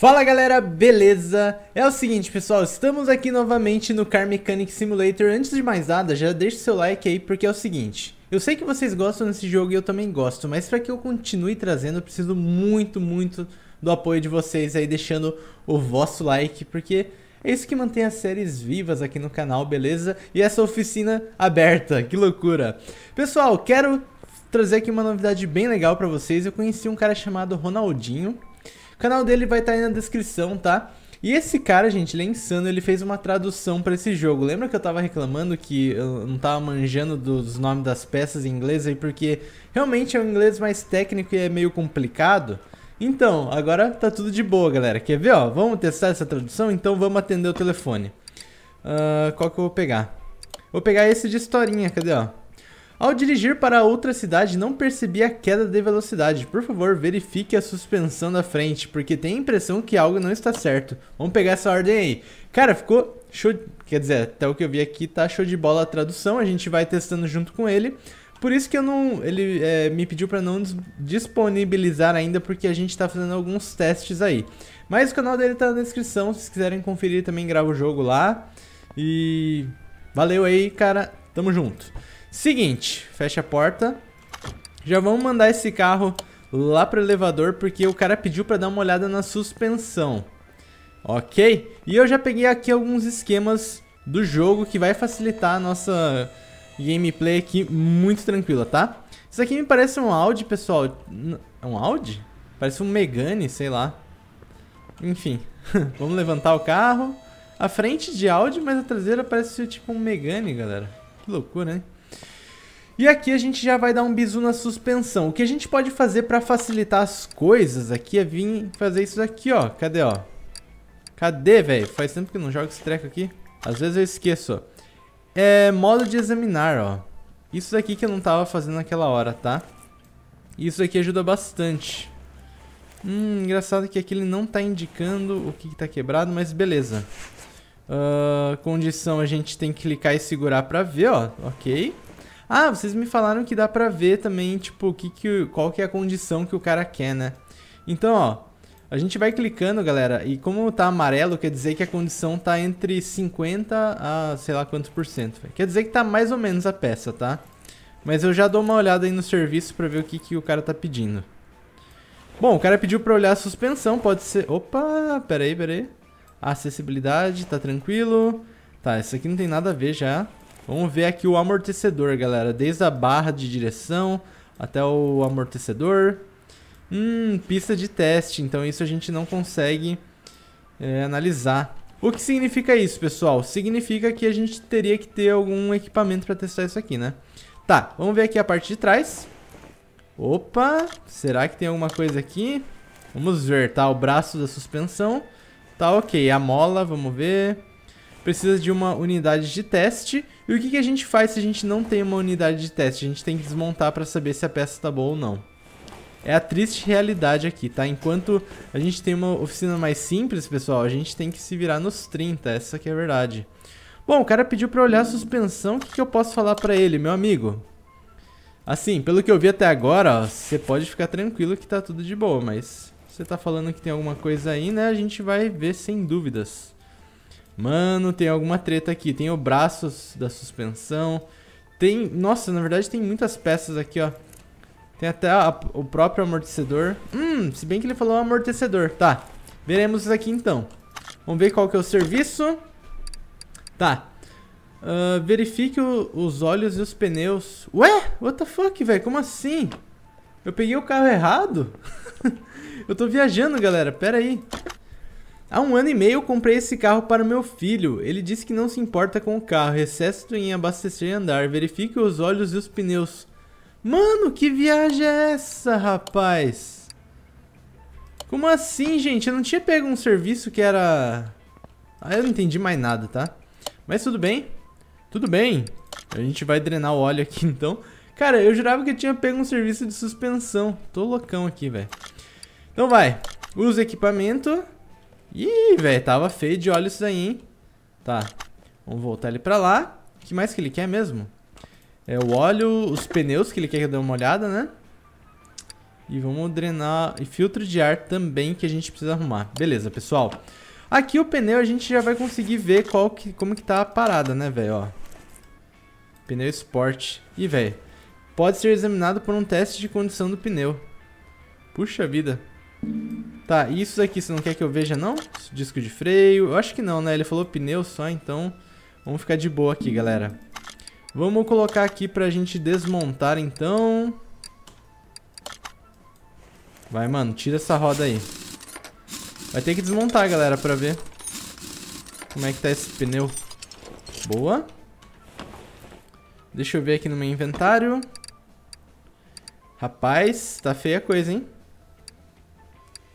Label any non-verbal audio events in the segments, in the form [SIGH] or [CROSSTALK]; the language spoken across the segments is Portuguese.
Fala galera, beleza? É o seguinte pessoal, estamos aqui novamente no Car Mechanic Simulator. Antes de mais nada, já deixa o seu like aí porque é o seguinte. Eu sei que vocês gostam desse jogo e eu também gosto, mas para que eu continue trazendo, eu preciso muito, muito do apoio de vocês aí, deixando o vosso like, porque é isso que mantém as séries vivas aqui no canal, beleza? E essa oficina aberta, que loucura! Pessoal, quero trazer aqui uma novidade bem legal para vocês. Eu conheci um cara chamado Ronaldinho, o canal dele vai estar tá aí na descrição, tá? E esse cara, gente, ele é insano, ele fez uma tradução para esse jogo. Lembra que eu tava reclamando que eu não tava manjando dos nomes das peças em inglês aí, porque realmente é um inglês mais técnico e é meio complicado? Então, agora tá tudo de boa, galera. Quer ver, ó? Vamos testar essa tradução? Então vamos atender o telefone. Uh, qual que eu vou pegar? Vou pegar esse de historinha, cadê, ó? Ao dirigir para outra cidade, não percebi a queda de velocidade. Por favor, verifique a suspensão da frente, porque tem a impressão que algo não está certo. Vamos pegar essa ordem aí. Cara, ficou show. Quer dizer, até o que eu vi aqui tá show de bola a tradução. A gente vai testando junto com ele. Por isso que eu não. Ele é, me pediu para não disponibilizar ainda, porque a gente tá fazendo alguns testes aí. Mas o canal dele tá na descrição, se vocês quiserem conferir também grava o jogo lá. E. Valeu aí, cara. Tamo junto. Seguinte, fecha a porta. Já vamos mandar esse carro lá pro elevador, porque o cara pediu para dar uma olhada na suspensão. Ok? E eu já peguei aqui alguns esquemas do jogo que vai facilitar a nossa gameplay aqui muito tranquila, tá? Isso aqui me parece um Audi, pessoal. É um Audi? Parece um Megane, sei lá. Enfim, [LAUGHS] vamos levantar o carro. A frente de Audi, mas a traseira parece tipo um Megane, galera. Que loucura, hein? E aqui a gente já vai dar um bisu na suspensão. O que a gente pode fazer para facilitar as coisas aqui é vir fazer isso daqui, ó. Cadê, ó? Cadê, velho? Faz tempo que não jogo esse treco aqui. Às vezes eu esqueço. É modo de examinar, ó. Isso daqui que eu não tava fazendo naquela hora, tá? Isso daqui ajuda bastante. Hum, engraçado que aqui ele não tá indicando o que, que tá quebrado, mas beleza. Uh, condição, a gente tem que clicar e segurar pra ver, ó. Ok. Ah, vocês me falaram que dá pra ver também, tipo, que que, qual que é a condição que o cara quer, né? Então, ó, a gente vai clicando, galera, e como tá amarelo, quer dizer que a condição tá entre 50 a sei lá quantos por cento. Quer dizer que tá mais ou menos a peça, tá? Mas eu já dou uma olhada aí no serviço pra ver o que, que o cara tá pedindo. Bom, o cara pediu pra olhar a suspensão, pode ser... Opa, peraí, peraí. Acessibilidade, tá tranquilo. Tá, isso aqui não tem nada a ver já. Vamos ver aqui o amortecedor, galera. Desde a barra de direção até o amortecedor. Hum, pista de teste. Então isso a gente não consegue é, analisar. O que significa isso, pessoal? Significa que a gente teria que ter algum equipamento para testar isso aqui, né? Tá, vamos ver aqui a parte de trás. Opa, será que tem alguma coisa aqui? Vamos ver, tá? O braço da suspensão. Tá ok, a mola, vamos ver precisa de uma unidade de teste. E o que, que a gente faz se a gente não tem uma unidade de teste? A gente tem que desmontar para saber se a peça está boa ou não. É a triste realidade aqui, tá? Enquanto a gente tem uma oficina mais simples, pessoal, a gente tem que se virar nos 30, essa que é a verdade. Bom, o cara pediu pra olhar a suspensão, o que, que eu posso falar pra ele, meu amigo? Assim, pelo que eu vi até agora, você pode ficar tranquilo que tá tudo de boa, mas você tá falando que tem alguma coisa aí, né? A gente vai ver sem dúvidas. Mano, tem alguma treta aqui. Tem o braço da suspensão. Tem... Nossa, na verdade tem muitas peças aqui, ó. Tem até a, o próprio amortecedor. Hum, se bem que ele falou amortecedor. Tá, veremos isso aqui então. Vamos ver qual que é o serviço. Tá. Uh, verifique o, os olhos e os pneus. Ué? What the fuck, velho? Como assim? Eu peguei o carro errado? [LAUGHS] Eu tô viajando, galera. Pera aí. Há um ano e meio comprei esse carro para meu filho. Ele disse que não se importa com o carro, excesso em abastecer e andar. Verifique os olhos e os pneus. Mano, que viagem é essa, rapaz? Como assim, gente? Eu não tinha pego um serviço que era... Ah, eu não entendi mais nada, tá? Mas tudo bem. Tudo bem. A gente vai drenar o óleo aqui, [LAUGHS] então. Cara, eu jurava que eu tinha pego um serviço de suspensão. Tô loucão aqui, velho. Então vai. Usa equipamento. Ih, velho, tava feio de óleo isso daí, hein? Tá, vamos voltar ele pra lá. O que mais que ele quer mesmo? É o óleo, os pneus que ele quer que eu dê uma olhada, né? E vamos drenar... E filtro de ar também que a gente precisa arrumar. Beleza, pessoal. Aqui o pneu a gente já vai conseguir ver qual que, como que tá a parada, né, velho? Pneu Sport. Ih, velho. Pode ser examinado por um teste de condição do pneu. Puxa vida. Tá, e isso aqui você não quer que eu veja, não? Disco de freio. Eu acho que não, né? Ele falou pneu só, então... Vamos ficar de boa aqui, galera. Vamos colocar aqui pra gente desmontar, então. Vai, mano. Tira essa roda aí. Vai ter que desmontar, galera, pra ver como é que tá esse pneu. Boa. Deixa eu ver aqui no meu inventário. Rapaz, tá feia a coisa, hein?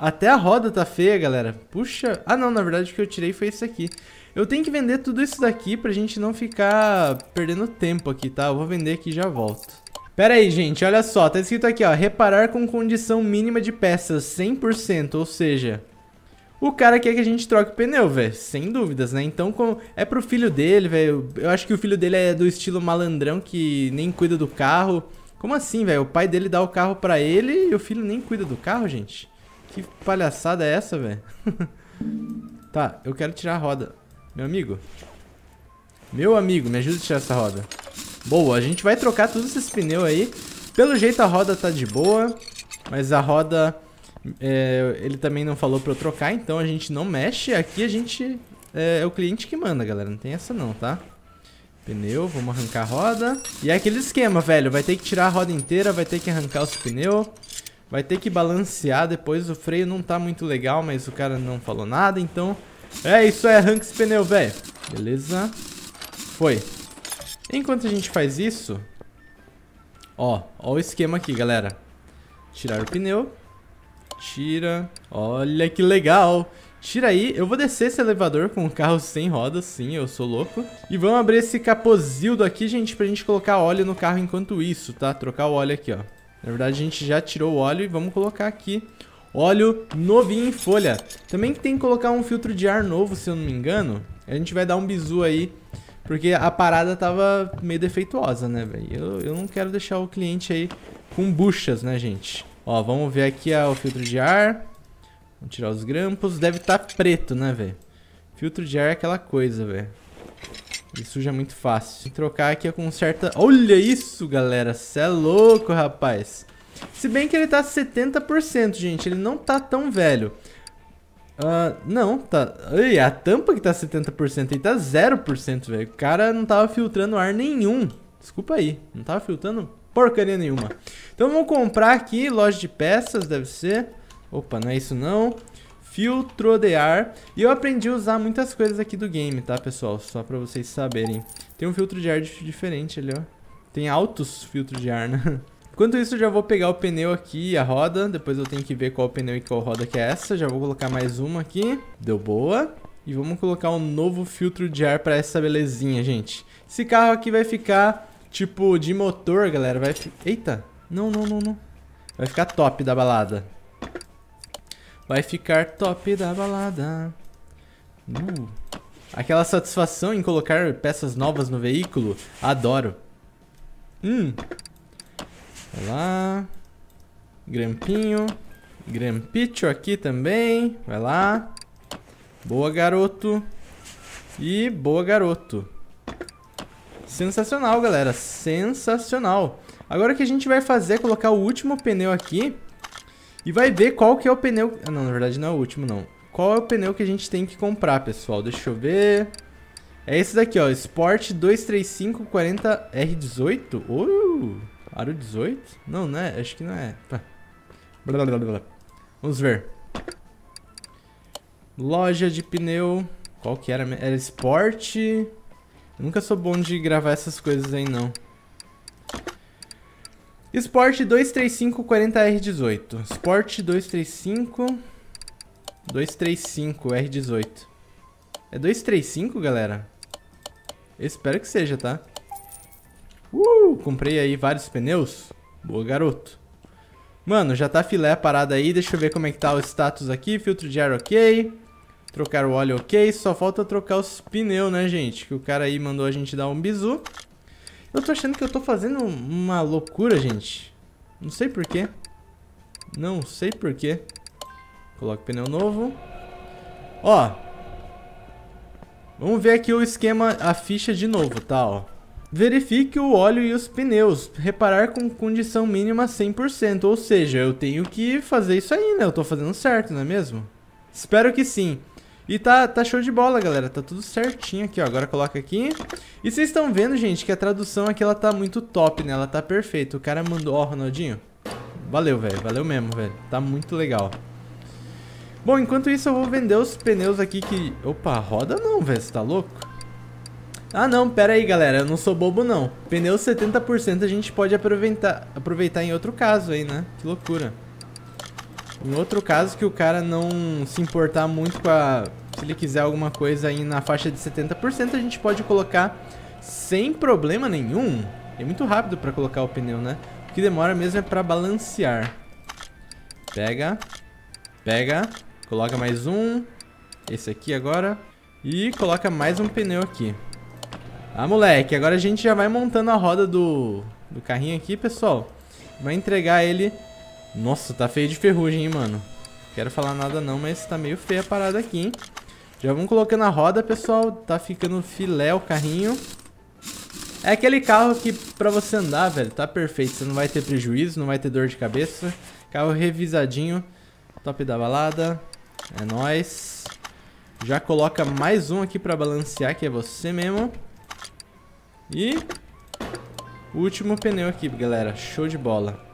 Até a roda tá feia, galera. Puxa. Ah, não, na verdade o que eu tirei foi isso aqui. Eu tenho que vender tudo isso daqui pra gente não ficar perdendo tempo aqui, tá? Eu vou vender aqui e já volto. Pera aí, gente, olha só, tá escrito aqui, ó, reparar com condição mínima de peças 100%, ou seja, o cara quer que a gente troque o pneu, velho, sem dúvidas, né? Então com... é pro filho dele, velho, eu acho que o filho dele é do estilo malandrão que nem cuida do carro. Como assim, velho? O pai dele dá o carro pra ele e o filho nem cuida do carro, gente? Que palhaçada é essa, velho? [LAUGHS] tá, eu quero tirar a roda. Meu amigo. Meu amigo, me ajuda a tirar essa roda. Boa, a gente vai trocar todos esses pneus aí. Pelo jeito a roda tá de boa, mas a roda... É, ele também não falou pra eu trocar, então a gente não mexe. Aqui a gente... É, é o cliente que manda, galera. Não tem essa não, tá? Pneu, vamos arrancar a roda. E é aquele esquema, velho. Vai ter que tirar a roda inteira, vai ter que arrancar os pneus. Vai ter que balancear depois, o freio não tá muito legal, mas o cara não falou nada, então... É isso aí, arranca esse pneu, velho. Beleza. Foi. Enquanto a gente faz isso... Ó, ó o esquema aqui, galera. Tirar o pneu. Tira. Olha que legal. Tira aí, eu vou descer esse elevador com o carro sem rodas, sim, eu sou louco. E vamos abrir esse capozildo aqui, gente, pra gente colocar óleo no carro enquanto isso, tá? Trocar o óleo aqui, ó. Na verdade, a gente já tirou o óleo e vamos colocar aqui óleo novinho em folha. Também tem que colocar um filtro de ar novo, se eu não me engano. A gente vai dar um bizu aí, porque a parada tava meio defeituosa, né, velho? Eu, eu não quero deixar o cliente aí com buchas, né, gente? Ó, vamos ver aqui ó, o filtro de ar. Vamos tirar os grampos. Deve estar tá preto, né, velho? Filtro de ar é aquela coisa, velho. Ele suja é muito fácil. Vou trocar aqui é com certa... Olha isso, galera. Cê é louco, rapaz. Se bem que ele tá 70%, gente. Ele não tá tão velho. Uh, não, tá... Ei, a tampa que tá 70%. Ele tá 0%, velho. O cara não tava filtrando ar nenhum. Desculpa aí. Não tava filtrando porcaria nenhuma. Então vamos comprar aqui. Loja de peças, deve ser. Opa, não é isso não filtro de ar. E eu aprendi a usar muitas coisas aqui do game, tá, pessoal? Só pra vocês saberem. Tem um filtro de ar diferente ali, ó. Tem altos filtros de ar, né? [LAUGHS] Enquanto isso, eu já vou pegar o pneu aqui e a roda. Depois eu tenho que ver qual pneu e qual roda que é essa. Já vou colocar mais uma aqui. Deu boa. E vamos colocar um novo filtro de ar pra essa belezinha, gente. Esse carro aqui vai ficar, tipo, de motor, galera. Vai... Eita! Não, não, não, não. Vai ficar top da balada. Vai ficar top da balada. Uh. Aquela satisfação em colocar peças novas no veículo. Adoro. Hum. Vai lá. Grampinho. Grampicho aqui também. Vai lá. Boa, garoto. E boa, garoto. Sensacional, galera. Sensacional. Agora o que a gente vai fazer é colocar o último pneu aqui. E vai ver qual que é o pneu... Ah, não, na verdade não é o último, não. Qual é o pneu que a gente tem que comprar, pessoal? Deixa eu ver... É esse daqui, ó. Sport 23540R18. Uh, aro 18? Não, não é. Acho que não é. Blá, tá. blá, blá, Vamos ver. Loja de pneu. Qual que era? Era Sport... Nunca sou bom de gravar essas coisas aí, não. Sport 235 40R18. Sport 235 235 R18. É 235, galera? espero que seja, tá? Uh, comprei aí vários pneus. Boa, garoto. Mano, já tá filé a parada aí. Deixa eu ver como é que tá o status aqui. Filtro de ar ok. Trocar o óleo ok. Só falta trocar os pneus, né, gente? Que o cara aí mandou a gente dar um bizu. Eu tô achando que eu tô fazendo uma loucura, gente. Não sei porquê. Não sei porquê. Coloca pneu novo. Ó. Vamos ver aqui o esquema, a ficha de novo, tá, ó. Verifique o óleo e os pneus. Reparar com condição mínima 100%. Ou seja, eu tenho que fazer isso aí, né? Eu tô fazendo certo, não é mesmo? Espero que sim. E tá, tá show de bola, galera. Tá tudo certinho aqui, ó. Agora coloca aqui. E vocês estão vendo, gente, que a tradução aqui, ela tá muito top, né? Ela tá perfeita. O cara mandou... Ó, Ronaldinho. Valeu, velho. Valeu mesmo, velho. Tá muito legal. Bom, enquanto isso, eu vou vender os pneus aqui que... Opa, roda não, velho. Você tá louco? Ah, não. Pera aí, galera. Eu não sou bobo, não. Pneus 70% a gente pode aproveitar, aproveitar em outro caso aí, né? Que loucura. Em outro caso que o cara não se importar muito com a... Se ele quiser alguma coisa aí na faixa de 70%, a gente pode colocar sem problema nenhum. É muito rápido pra colocar o pneu, né? O que demora mesmo é pra balancear. Pega. Pega. Coloca mais um. Esse aqui agora. E coloca mais um pneu aqui. Ah, moleque. Agora a gente já vai montando a roda do, do carrinho aqui, pessoal. Vai entregar ele nossa, tá feio de ferrugem, hein, mano. Quero falar nada não, mas tá meio feia a parada aqui, hein. Já vamos colocando a roda, pessoal. Tá ficando filé o carrinho. É aquele carro que pra você andar, velho, tá perfeito. Você não vai ter prejuízo, não vai ter dor de cabeça. Carro revisadinho. Top da balada. É nóis. Já coloca mais um aqui pra balancear, que é você mesmo. E... Último pneu aqui, galera. Show de bola.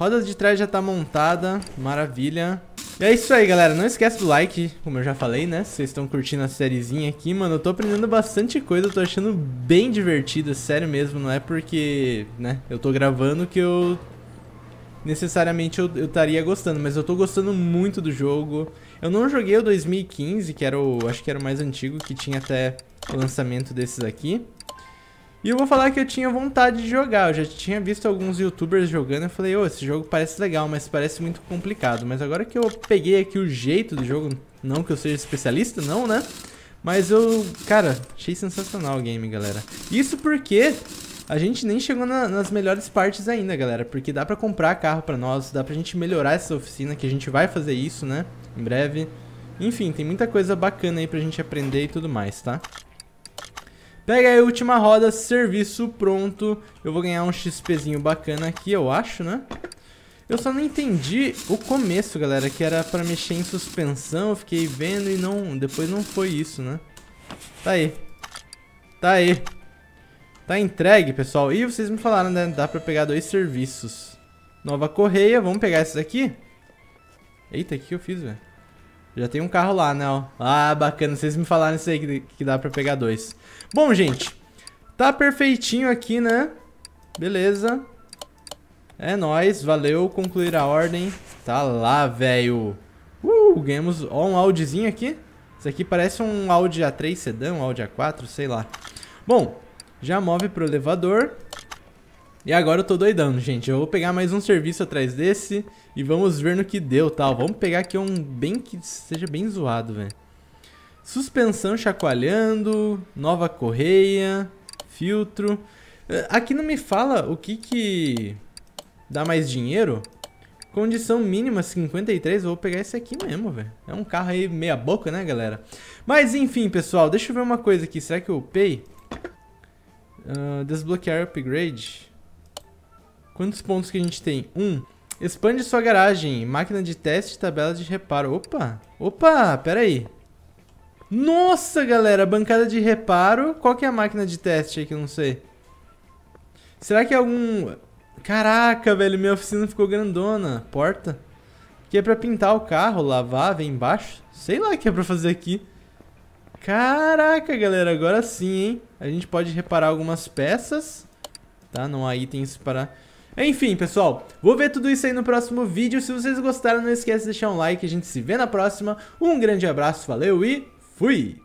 Roda de trás já tá montada, maravilha. E é isso aí, galera. Não esquece do like, como eu já falei, né? Se vocês estão curtindo a sériezinha aqui, mano, eu tô aprendendo bastante coisa, eu tô achando bem divertida, sério mesmo. Não é porque, né, eu tô gravando que eu necessariamente eu estaria gostando, mas eu tô gostando muito do jogo. Eu não joguei o 2015, que era o, acho que era o mais antigo, que tinha até o lançamento desses aqui. E eu vou falar que eu tinha vontade de jogar. Eu já tinha visto alguns youtubers jogando. Eu falei, ô, oh, esse jogo parece legal, mas parece muito complicado. Mas agora que eu peguei aqui o jeito do jogo, não que eu seja especialista, não, né? Mas eu, cara, achei sensacional o game, galera. Isso porque a gente nem chegou na, nas melhores partes ainda, galera. Porque dá pra comprar carro pra nós, dá pra gente melhorar essa oficina, que a gente vai fazer isso, né? Em breve. Enfim, tem muita coisa bacana aí pra gente aprender e tudo mais, tá? Pega aí a última roda, serviço pronto. Eu vou ganhar um XPzinho bacana aqui, eu acho, né? Eu só não entendi o começo, galera, que era pra mexer em suspensão. Eu fiquei vendo e não... Depois não foi isso, né? Tá aí. Tá aí. Tá entregue, pessoal. E vocês me falaram, né? Dá pra pegar dois serviços. Nova correia. Vamos pegar esses aqui? Eita, o que eu fiz, velho? Já tem um carro lá, né? Ah, bacana. Vocês me falaram isso aí que, que dá pra pegar dois. Bom, gente. Tá perfeitinho aqui, né? Beleza. É nóis. Valeu. Concluir a ordem. Tá lá, velho. Uh, ganhamos... Ó, um Audizinho aqui. Isso aqui parece um Audi A3 sedã, um Audi A4, sei lá. Bom, já move pro elevador. E agora eu tô doidando, gente. Eu vou pegar mais um serviço atrás desse. E vamos ver no que deu, tal. Tá? Vamos pegar aqui um bem que seja bem zoado, velho. Suspensão chacoalhando, nova correia, filtro. Eh, aqui não me fala o que que dá mais dinheiro. Condição mínima 53, vou pegar esse aqui mesmo, velho. É um carro aí meia boca, né, galera? Mas enfim, pessoal, deixa eu ver uma coisa aqui. Será que eu upei? Uh, desbloquear upgrade. Quantos pontos que a gente tem? Um. Expande sua garagem. Máquina de teste, tabela de reparo. Opa! Opa, pera aí. Nossa, galera, bancada de reparo. Qual que é a máquina de teste aí que eu não sei? Será que é algum... Caraca, velho, minha oficina ficou grandona. Porta. Que é pra pintar o carro, lavar, vem embaixo. Sei lá o que é pra fazer aqui. Caraca, galera, agora sim, hein? A gente pode reparar algumas peças. Tá? Não há itens para enfim, pessoal, vou ver tudo isso aí no próximo vídeo. Se vocês gostaram, não esquece de deixar um like. A gente se vê na próxima. Um grande abraço, valeu e fui!